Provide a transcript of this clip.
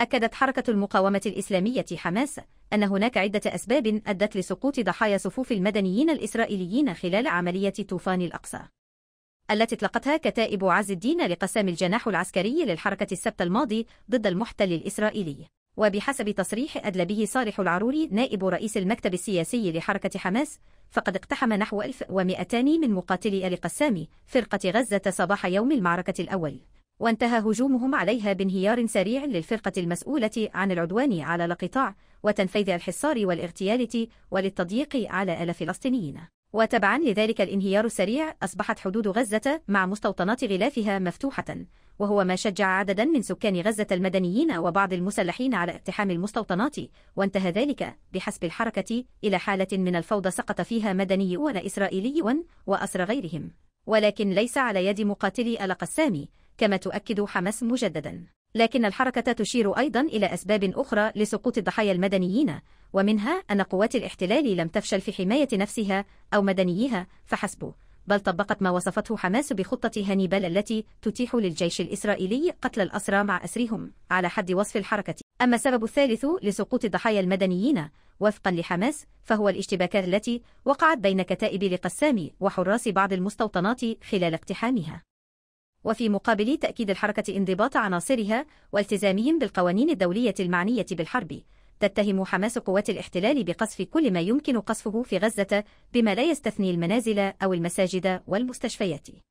أكدت حركة المقاومة الإسلامية حماس أن هناك عدة أسباب أدت لسقوط ضحايا صفوف المدنيين الإسرائيليين خلال عملية طوفان الأقصى التي اطلقتها كتائب عز الدين لقسام الجناح العسكري للحركة السبت الماضي ضد المحتل الإسرائيلي وبحسب تصريح به صالح العروري نائب رئيس المكتب السياسي لحركة حماس فقد اقتحم نحو 1200 من مقاتلي القسام فرقة غزة صباح يوم المعركة الأول وانتهى هجومهم عليها بانهيار سريع للفرقة المسؤولة عن العدوان على القطاع وتنفيذ الحصار والاغتيال وللتضييق على الفلسطينيين وتبعا لذلك الانهيار السريع أصبحت حدود غزة مع مستوطنات غلافها مفتوحة وهو ما شجع عددا من سكان غزة المدنيين وبعض المسلحين على اقتحام المستوطنات وانتهى ذلك بحسب الحركة إلى حالة من الفوضى سقط فيها مدنيون إسرائيليون وأسر غيرهم ولكن ليس على يد مقاتلي القسامي كما تؤكد حماس مجددا لكن الحركة تشير أيضا إلى أسباب أخرى لسقوط الضحايا المدنيين ومنها أن قوات الاحتلال لم تفشل في حماية نفسها أو مدنيها فحسب بل طبقت ما وصفته حماس بخطة هانيبال التي تتيح للجيش الإسرائيلي قتل الأسرى مع أسرهم على حد وصف الحركة أما السبب الثالث لسقوط الضحايا المدنيين وفقا لحماس فهو الاشتباكات التي وقعت بين كتائب لقسام وحراس بعض المستوطنات خلال اقتحامها وفي مقابل تأكيد الحركة انضباط عناصرها والتزامهم بالقوانين الدولية المعنية بالحرب تتهم حماس قوات الاحتلال بقصف كل ما يمكن قصفه في غزة بما لا يستثني المنازل أو المساجد والمستشفيات